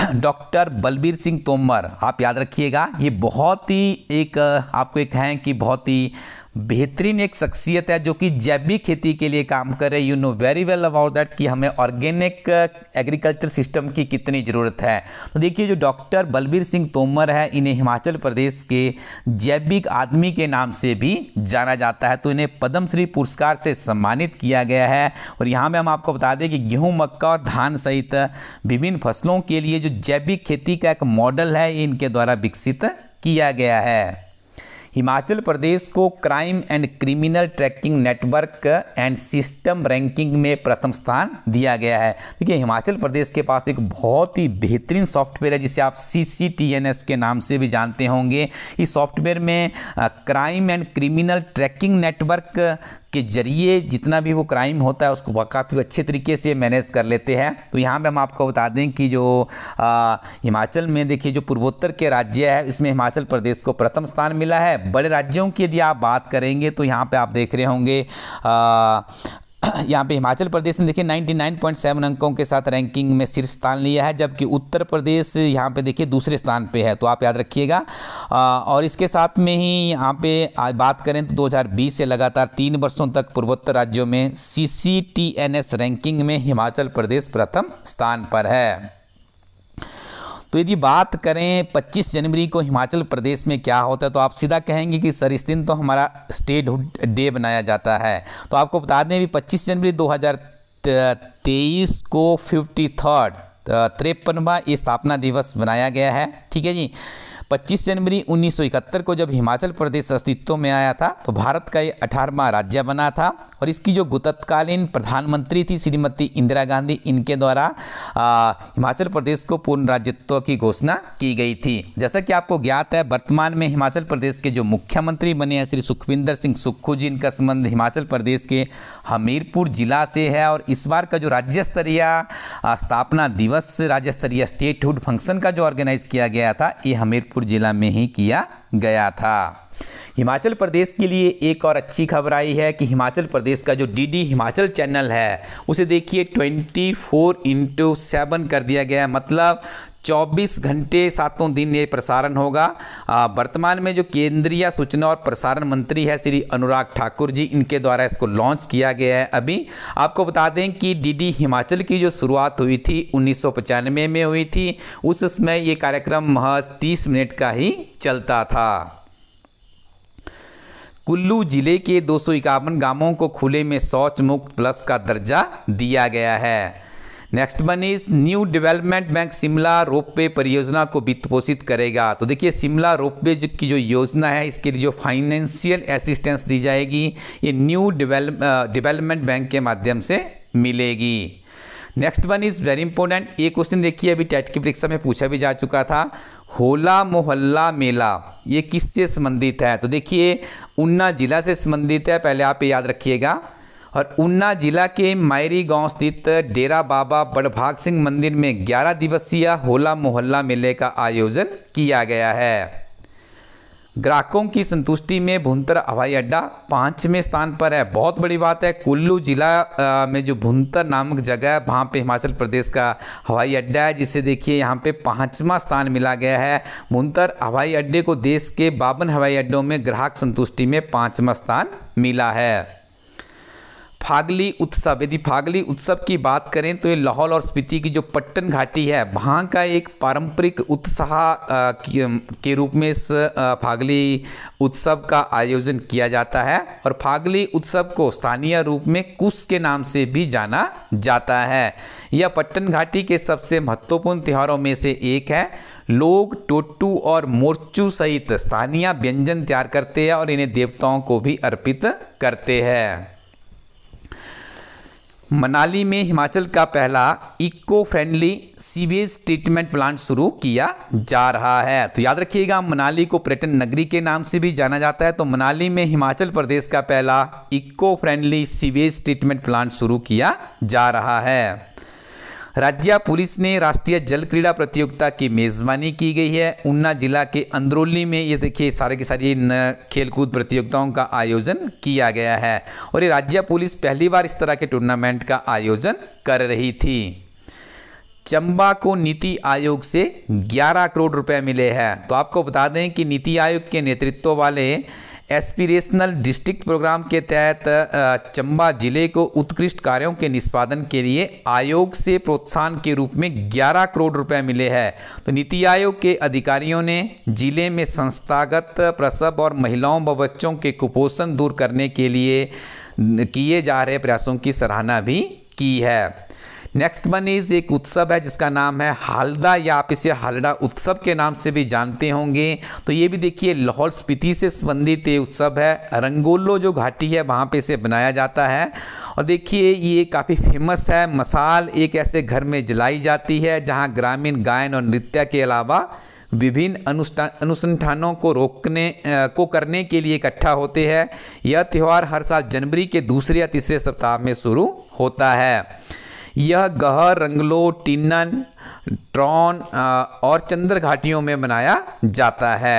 S1: [clears throat] डॉक्टर बलबीर सिंह तोमर आप याद रखिएगा ये बहुत ही एक आपको एक कहें कि बहुत ही बेहतरीन एक शख्सियत है जो कि जैविक खेती के लिए काम कर रहे you know very well about that कि हमें ऑर्गेनिक एग्रीकल्चर सिस्टम की कितनी ज़रूरत है तो देखिए जो डॉक्टर बलबीर सिंह तोमर है इन्हें हिमाचल प्रदेश के जैविक आदमी के नाम से भी जाना जाता है तो इन्हें पद्मश्री पुरस्कार से सम्मानित किया गया है और यहाँ में हम आपको बता दें कि गेहूँ मक्का और धान सहित विभिन्न फसलों के लिए जो जैविक खेती का एक मॉडल है इनके द्वारा विकसित किया गया है हिमाचल प्रदेश को crime and criminal tracking network and system ranking में प्रथम स्थान दिया गया है देखिए हिमाचल प्रदेश के पास एक बहुत ही बेहतरीन सॉफ्टवेयर है जिसे आप सी के नाम से भी जानते होंगे इस सॉफ्टवेयर में crime and criminal tracking network के जरिए जितना भी वो क्राइम होता है उसको काफ़ी अच्छे तरीके से मैनेज कर लेते हैं तो यहाँ पर हम आपको बता दें कि जो आ, हिमाचल में देखिए जो पूर्वोत्तर के राज्य है इसमें हिमाचल प्रदेश को प्रथम स्थान मिला है बड़े राज्यों की यदि आप बात करेंगे तो यहाँ पर आप देख रहे होंगे [clears throat] यहाँ पे हिमाचल प्रदेश ने देखिए 99.7 अंकों के साथ रैंकिंग में शीर्ष स्थान लिया है जबकि उत्तर प्रदेश यहाँ पे देखिए दूसरे स्थान पे है तो आप याद रखिएगा और इसके साथ में ही यहाँ पे बात करें तो 2020 से लगातार तीन वर्षों तक पूर्वोत्तर राज्यों में सी रैंकिंग में हिमाचल प्रदेश प्रथम स्थान पर है तो यदि बात करें 25 जनवरी को हिमाचल प्रदेश में क्या होता है तो आप सीधा कहेंगे कि सर इस दिन तो हमारा स्टेट डे बनाया जाता है तो आपको बता दें भी 25 जनवरी 2023 को फिफ्टी थर्ड तिरपनवा स्थापना दिवस बनाया गया है ठीक है जी 25 जनवरी 1971 को जब हिमाचल प्रदेश अस्तित्व में आया था तो भारत का ये अठारहवा राज्य बना था और इसकी जो गुतत्कालीन प्रधानमंत्री थी श्रीमती इंदिरा गांधी इनके द्वारा हिमाचल प्रदेश को पूर्ण राज्यत्व की घोषणा की गई थी जैसा कि आपको ज्ञात है वर्तमान में हिमाचल प्रदेश के जो मुख्यमंत्री बने हैं श्री सुखविंदर सिंह सुक्खू जी इनका संबंध हिमाचल प्रदेश के हमीरपुर जिला से है और इस बार का जो राज्य स्तरीय स्थापना दिवस राज्य स्तरीय स्टेटहुड फंक्शन का जो ऑर्गेनाइज किया गया था ये हमीरपुर हमीरपुर ज़िला में ही किया गया था हिमाचल प्रदेश के लिए एक और अच्छी खबर आई है कि हिमाचल प्रदेश का जो डीडी हिमाचल चैनल है उसे देखिए 24 फोर इंटू सेवन कर दिया गया मतलब 24 घंटे सातों दिन ये प्रसारण होगा वर्तमान में जो केंद्रीय सूचना और प्रसारण मंत्री है श्री अनुराग ठाकुर जी इनके द्वारा इसको लॉन्च किया गया है अभी आपको बता दें कि डीडी हिमाचल की जो शुरुआत हुई थी उन्नीस में हुई थी उस समय ये कार्यक्रम महज तीस मिनट का ही चलता था कुल्लू जिले के दो गांवों को खुले में शौच मुक्त प्लस का दर्जा दिया गया है next one is new development bank Shimla ropeway परियोजना को वित्त पोषित करेगा तो देखिए शिमला रोपवे की जो योजना है इसके लिए जो फाइनेंशियल असिस्टेंस दी जाएगी ये न्यू डेवलपमेंट बैंक के माध्यम से मिलेगी next one is very important ये क्वेश्चन देखिए अभी टेट की परीक्षा में पूछा भी जा चुका था होला मोहल्ला मेला ये किससे संबंधित है तो देखिए उन्ना जिला से संबंधित है पहले आप याद रखिएगा और ऊना जिला के मायरी गांव स्थित डेरा बाबा बड़भाग सिंह मंदिर में 11 दिवसीय होला मोहल्ला मेले का आयोजन किया गया है ग्राहकों की संतुष्टि में भुंतर हवाई अड्डा पाँचवें स्थान पर है बहुत बड़ी बात है कुल्लू जिला में जो भुंतर नामक जगह है वहाँ पे हिमाचल प्रदेश का हवाई अड्डा है जिसे देखिए यहाँ पे पाँचवा स्थान मिला गया है भुंतर हवाई अड्डे को देश के बावन हवाई अड्डों में ग्राहक संतुष्टि में पाँचवा स्थान मिला है फागली उत्सव यदि फागली उत्सव की बात करें तो ये लाहौल और स्पीति की जो पट्टन घाटी है वहाँ का एक पारंपरिक उत्साह के रूप में इस फागली उत्सव का आयोजन किया जाता है और फागली उत्सव को स्थानीय रूप में कुश के नाम से भी जाना जाता है यह पट्टन घाटी के सबसे महत्वपूर्ण त्योहारों में से एक है लोग टोटू और मोर्चू सहित स्थानीय व्यंजन तैयार करते हैं और इन्हें देवताओं को भी अर्पित करते हैं मनाली में हिमाचल का पहला eco friendly sewage treatment plant शुरू किया जा रहा है तो याद रखिएगा मनाली को पर्यटन नगरी के नाम से भी जाना जाता है तो मनाली में हिमाचल प्रदेश का पहला eco friendly sewage treatment plant शुरू किया जा रहा है राज्य पुलिस ने राष्ट्रीय जल क्रीड़ा प्रतियोगिता की मेज़बानी की गई है ऊना जिला के अंदरौली में ये देखिए सारे के सारी खेलकूद प्रतियोगिताओं का आयोजन किया गया है और ये राज्य पुलिस पहली बार इस तरह के टूर्नामेंट का आयोजन कर रही थी चंबा को नीति आयोग से 11 करोड़ रुपए मिले हैं तो आपको बता दें कि नीति आयोग के नेतृत्व वाले एस्पिरेशनल डिस्ट्रिक्ट प्रोग्राम के तहत चंबा जिले को उत्कृष्ट कार्यों के निष्पादन के लिए आयोग से प्रोत्साहन के रूप में 11 करोड़ रुपए मिले हैं तो नीति आयोग के अधिकारियों ने जिले में संस्थागत प्रसव और महिलाओं व बच्चों के कुपोषण दूर करने के लिए किए जा रहे प्रयासों की सराहना भी की है नेक्स्ट वन इज एक उत्सव है जिसका नाम है हालदा या आप इसे हालडा उत्सव के नाम से भी जानते होंगे तो ये भी देखिए लाहौल स्पीति से संबंधित ये उत्सव है रंगोलो जो घाटी है वहाँ पे इसे बनाया जाता है और देखिए ये काफ़ी फेमस है मसाल एक ऐसे घर में जलाई जाती है जहाँ ग्रामीण गायन और नृत्य के अलावा विभिन्न अनुष्ठान अनुसंधानों को रोकने आ, को करने के लिए इकट्ठा होते हैं यह त्यौहार हर साल जनवरी के दूसरे या तीसरे सप्ताह में शुरू होता है यह गहर रंगलो टिन्नन ट्रॉन और चंद्र घाटियों में मनाया जाता है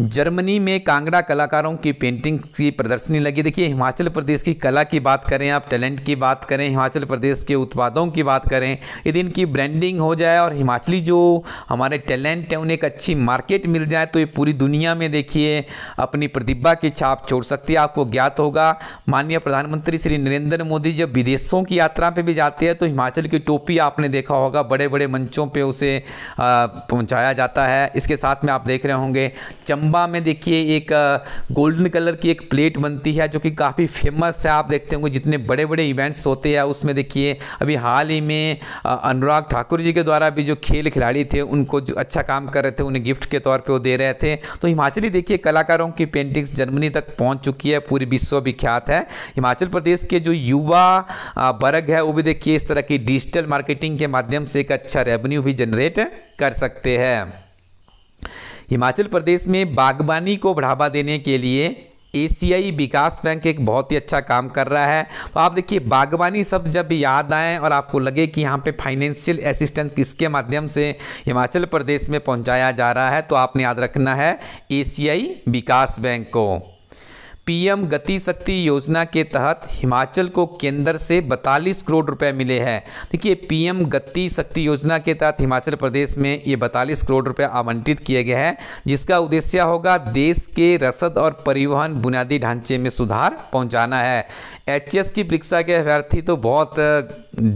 S1: जर्मनी में कांगड़ा कलाकारों की पेंटिंग की प्रदर्शनी लगी देखिए हिमाचल प्रदेश की कला की बात करें आप टैलेंट की बात करें हिमाचल प्रदेश के उत्पादों की बात करें यदि इनकी ब्रांडिंग हो जाए और हिमाचली जो हमारे टैलेंट हैं उन्हें एक अच्छी मार्केट मिल जाए तो ये पूरी दुनिया में देखिए अपनी प्रतिभा की छाप छोड़ सकती है आपको ज्ञात होगा माननीय प्रधानमंत्री श्री नरेंद्र मोदी जब विदेशों की यात्रा पर भी जाते हैं तो हिमाचल की टोपी आपने देखा होगा बड़े बड़े मंचों पर उसे पहुँचाया जाता है इसके साथ में आप देख रहे होंगे चम चंबा में देखिए एक गोल्डन कलर की एक प्लेट बनती है जो कि काफ़ी फेमस है आप देखते होंगे जितने बड़े बड़े इवेंट्स होते हैं उसमें देखिए अभी हाल ही में अनुराग ठाकुर जी के द्वारा भी जो खेल खिलाड़ी थे उनको जो अच्छा काम कर रहे थे उन्हें गिफ्ट के तौर पर वो दे रहे थे तो हिमाचली देखिए कलाकारों की पेंटिंग्स जर्मनी तक पहुँच चुकी है पूरी विश्व विख्यात है हिमाचल प्रदेश के जो युवा वर्ग है वो भी देखिए इस तरह की डिजिटल मार्केटिंग के माध्यम से एक अच्छा रेवन्यू भी जनरेट कर सकते हैं हिमाचल प्रदेश में बागवानी को बढ़ावा देने के लिए एशियाई विकास बैंक एक बहुत ही अच्छा काम कर रहा है तो आप देखिए बागवानी शब्द जब याद आए और आपको लगे कि यहाँ पे फाइनेंशियल असिस्टेंस किसके माध्यम से हिमाचल प्रदेश में पहुँचाया जा रहा है तो आपने याद रखना है एशियाई विकास बैंक को पीएम गति शक्ति योजना के तहत हिमाचल को केंद्र से 42 करोड़ रुपए मिले हैं देखिए पीएम गति शक्ति योजना के तहत हिमाचल प्रदेश में ये 42 करोड़ रुपए आवंटित किए गए हैं जिसका उद्देश्य होगा देश के रसद और परिवहन बुनियादी ढांचे में सुधार पहुंचाना है एच की परीक्षा के अभ्यर्थी तो बहुत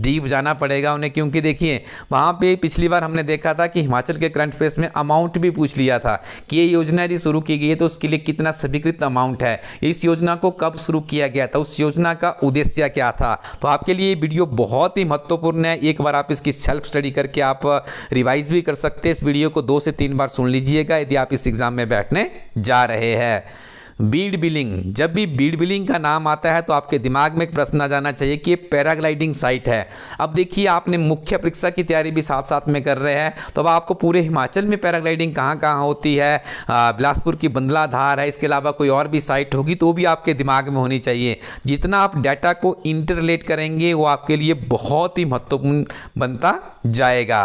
S1: डीप जाना पड़ेगा उन्हें क्योंकि देखिए वहाँ पर पिछली बार हमने देखा था कि हिमाचल के करंट अफेयर्स में अमाउंट भी पूछ लिया था कि ये योजना यदि शुरू की गई है तो उसके लिए कितना स्वीकृत अमाउंट है इस योजना को कब शुरू किया गया था उस योजना का उद्देश्य क्या था तो आपके लिए वीडियो बहुत ही महत्वपूर्ण है एक बार आप इसकी सेल्फ स्टडी करके आप रिवाइज भी कर सकते हैं इस वीडियो को दो से तीन बार सुन लीजिएगा यदि आप इस एग्ज़ाम में बैठने जा रहे हैं बीड बिलिंग जब भी बीड बिलिंग का नाम आता है तो आपके दिमाग में एक प्रश्न आ जाना चाहिए कि ये पैराग्लाइडिंग साइट है अब देखिए आपने मुख्य परीक्षा की तैयारी भी साथ साथ में कर रहे हैं तो अब आपको पूरे हिमाचल में पैराग्लाइडिंग कहाँ कहाँ होती है बिलासपुर की बंदला धार है इसके अलावा कोई और भी साइट होगी तो भी आपके दिमाग में होनी चाहिए जितना आप डाटा को इंटरलेट करेंगे वो आपके लिए बहुत ही महत्वपूर्ण बनता जाएगा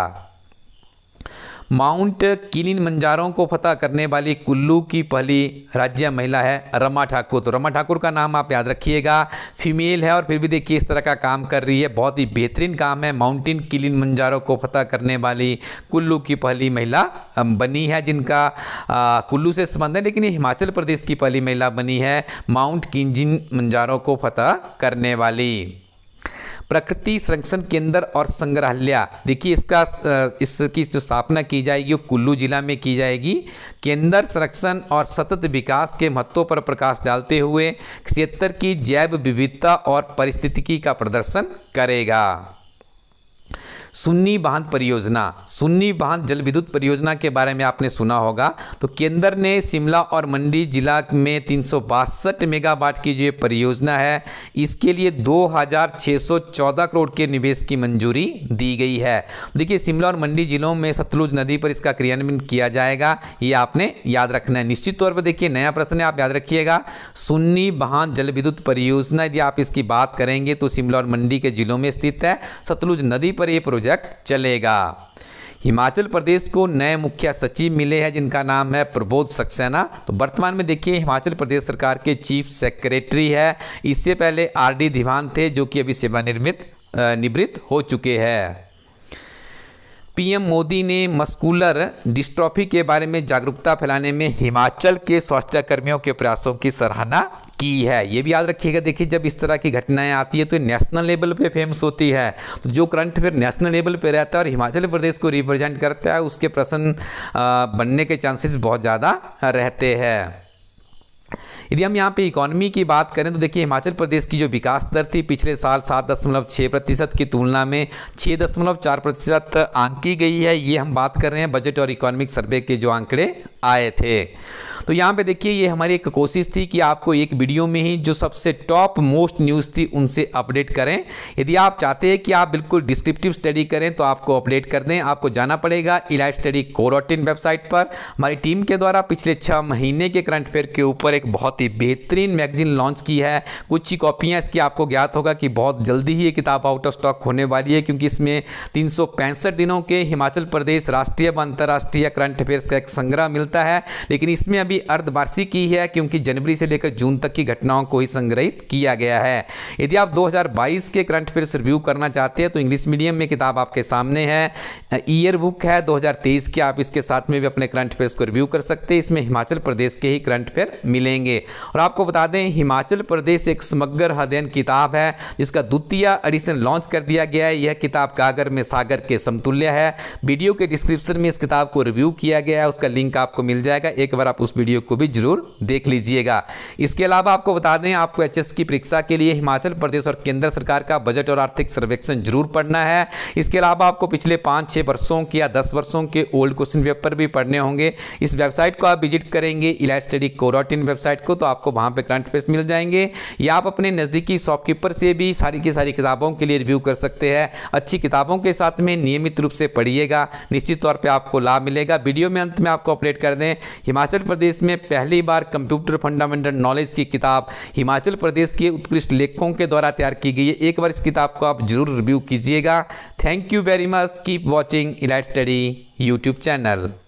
S1: माउंट किलिन मंजारों को फतह करने वाली कुल्लू की पहली राज्य महिला है रमा ठाकुर तो रमा ठाकुर का नाम आप याद रखिएगा फीमेल है और फिर भी देखिए इस तरह का काम कर रही है बहुत ही बेहतरीन काम है माउंटेन किलिन मंजारों को फतह करने वाली कुल्लू की पहली महिला बनी है जिनका कुल्लू से संबंध है लेकिन ये हिमाचल प्रदेश की पहली महिला बनी है माउंट किंजिन मंजारों को फतह करने वाली प्रकृति संरक्षण केंद्र और संग्रहालय देखिए इसका इसकी जो स्थापना की जाएगी वो कुल्लू जिला में की जाएगी केंद्र संरक्षण और सतत विकास के महत्व पर प्रकाश डालते हुए क्षेत्र की जैव विविधता और परिस्थितिकी का प्रदर्शन करेगा सुन्नी बांध परियोजना सुन्नी बांध जल विद्युत परियोजना के बारे में आपने सुना होगा तो केंद्र ने शिमला और मंडी जिला में तीन मेगावाट की जो ये परियोजना है इसके लिए 2614 करोड़ के निवेश की मंजूरी दी गई है देखिए शिमला और मंडी जिलों में सतलुज नदी पर इसका क्रियान्वयन किया जाएगा ये आपने याद रखना है निश्चित तौर पर देखिए नया प्रश्न है आप याद रखिएगा सुन्नी बहान जल विद्युत परियोजना यदि आप इसकी बात करेंगे तो शिमला और मंडी के जिलों में स्थित है सतलुज नदी पर यह प्रोजेक्ट प्रोजेक्ट चलेगा हिमाचल प्रदेश को नए मुख्य सचिव मिले हैं जिनका नाम है प्रबोध सक्सेना तो वर्तमान में देखिए हिमाचल प्रदेश सरकार के चीफ सेक्रेटरी है इससे पहले आर डी धीवान थे जो कि अभी सेवानिर्मित निवृत्त हो चुके हैं पीएम मोदी ने मस्कुलर डिस्ट्रॉफी के बारे में जागरूकता फैलाने में हिमाचल के स्वास्थ्यकर्मियों के प्रयासों की सराहना की है ये भी याद रखिएगा देखिए जब इस तरह की घटनाएं आती है तो नेशनल लेवल पे फेमस होती है तो जो करंट फिर नेशनल लेवल पे रहता है और हिमाचल प्रदेश को रिप्रेजेंट करता है उसके प्रसन्न बनने के चांसेस बहुत ज़्यादा रहते हैं यदि हम यहाँ पे इकोनॉमी की बात करें तो देखिए हिमाचल प्रदेश की जो विकास दर थी पिछले साल सात दशमलव छः प्रतिशत की तुलना में छः दशमलव चार प्रतिशत आंकी गई है ये हम बात कर रहे हैं बजट और इकोनॉमिक सर्वे के जो आंकड़े आए थे तो यहाँ पे देखिए ये हमारी एक कोशिश थी कि आपको एक वीडियो में ही जो सबसे टॉप मोस्ट न्यूज़ थी उनसे अपडेट करें यदि आप चाहते हैं कि आप बिल्कुल डिस्क्रिप्टिव स्टडी करें तो आपको अपडेट कर दें आपको जाना पड़ेगा इलाइट स्टडी को वेबसाइट पर हमारी टीम के द्वारा पिछले छः महीने के करंट अफेयर के ऊपर एक बहुत ही बेहतरीन मैगजीन लॉन्च की है कुछ ही कॉपियाँ इसकी आपको ज्ञात होगा कि बहुत जल्दी ही ये किताब आउट ऑफ स्टॉक होने वाली है क्योंकि इसमें तीन दिनों के हिमाचल प्रदेश राष्ट्रीय व अंतर्राष्ट्रीय करंट अफेयर्स का एक संग्रह मिलता है लेकिन इसमें अभी भी अर्धवार्षिक ही है क्योंकि जनवरी से लेकर जून तक की घटनाओं को ही संग्रहित किया गया है यदि आप 2022 के करंट अफेयर्स रिव्यू करना चाहते हैं तो इंग्लिश मीडियम में किताब आपके सामने है ईयर बुक है 2023 की आप इसके साथ में भी अपने करंट अफेयर्स को रिव्यू कर सकते हैं इसमें हिमाचल प्रदेश के ही करंट अफेयर मिलेंगे और आपको बता दें हिमाचल प्रदेश एक समग्र अध्ययन किताब है जिसका द्वितीय एडिशन लॉन्च कर दिया गया है यह किताब कागर में सागर के समतुल्य है वीडियो के डिस्क्रिप्शन में इस किताब को रिव्यू किया गया है उसका लिंक आपको मिल जाएगा एक बार आप उस वीडियो वीडियो को भी जरूर देख लीजिएगा इसके अलावा आपको बता दें आपको एच की परीक्षा के लिए हिमाचल प्रदेश और केंद्र सरकार का बजट और आर्थिक सर्वेक्षण जरूर पढ़ना है इसके अलावा आपको पिछले पाँच छः वर्षों के या दस वर्षों के ओल्ड क्वेश्चन पेपर भी पढ़ने होंगे इस वेबसाइट को आप विजिट करेंगे इलाइट स्टडी को वेबसाइट को तो आपको वहाँ पर करंट पेज मिल जाएंगे या आप अपने नज़दीकी शॉपकीपर से भी सारी की सारी किताबों के लिए रिव्यू कर सकते हैं अच्छी किताबों के साथ में नियमित रूप से पढ़िएगा निश्चित तौर पर आपको लाभ मिलेगा वीडियो में अंत में आपको अपडेट कर दें हिमाचल प्रदेश प्रदेश में पहली बार कंप्यूटर फंडामेंटल नॉलेज की किताब हिमाचल प्रदेश के उत्कृष्ट लेखकों के द्वारा तैयार की गई है एक बार इस किताब को आप जरूर रिव्यू कीजिएगा thank you very much keep watching elite study YouTube channel